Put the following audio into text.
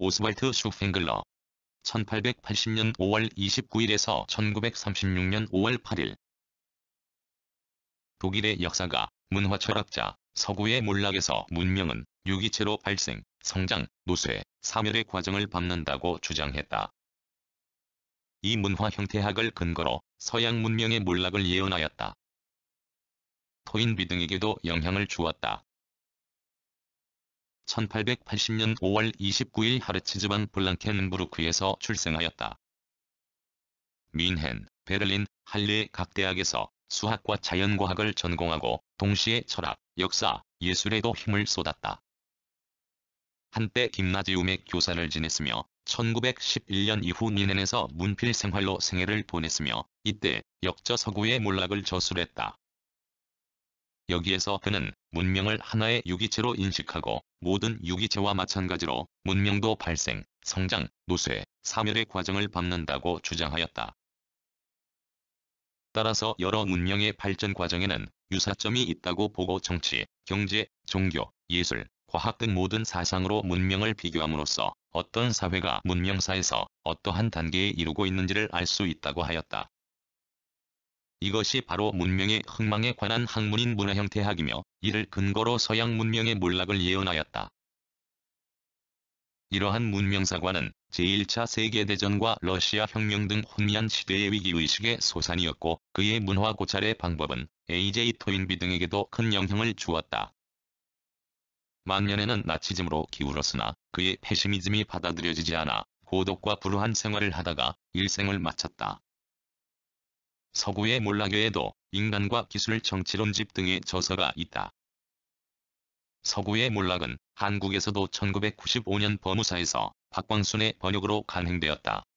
오스발트 슈팽글러 1880년 5월 29일에서 1936년 5월 8일 독일의 역사가 문화철학자 서구의 몰락에서 문명은 유기체로 발생, 성장, 노쇠, 사멸의 과정을 밟는다고 주장했다. 이 문화 형태학을 근거로 서양 문명의 몰락을 예언하였다. 토인비 등에게도 영향을 주었다. 1880년 5월 29일 하르츠 즈안 블랑켄부르크에서 출생하였다. 민헨, 베를린, 할레 각 대학에서 수학과 자연과학을 전공하고 동시에 철학, 역사, 예술에도 힘을 쏟았다. 한때 김나지움의 교사를 지냈으며 1911년 이후 민헨에서 문필 생활로 생애를 보냈으며 이때 역저 서구의 몰락을 저술했다. 여기에서 그는 문명을 하나의 유기체로 인식하고 모든 유기체와 마찬가지로 문명도 발생, 성장, 노쇠, 사멸의 과정을 밟는다고 주장하였다. 따라서 여러 문명의 발전 과정에는 유사점이 있다고 보고 정치, 경제, 종교, 예술, 과학 등 모든 사상으로 문명을 비교함으로써 어떤 사회가 문명사에서 어떠한 단계에 이르고 있는지를 알 수 있다고 하였다. 이것이 바로 문명의 흥망에 관한 학문인 문화 형태학이며 이를 근거로 서양 문명의 몰락을 예언하였다. 이러한 문명사관은 제1차 세계대전과 러시아 혁명 등 혼미한 시대의 위기의식의 소산이었고 그의 문화 고찰의 방법은 A.J. 토인비 등에게도 큰 영향을 주었다. 만년에는 나치즘으로 기울었으나 그의 페시미즘이 받아들여지지 않아 고독과 불우한 생활을 하다가 일생을 마쳤다. 서구의 몰락에도 외 인간과 기술 정치론 집 등의 저서가 있다. 서구의 몰락은 한국에서도 1995년 법무사에서 박광순의 번역으로 간행되었다.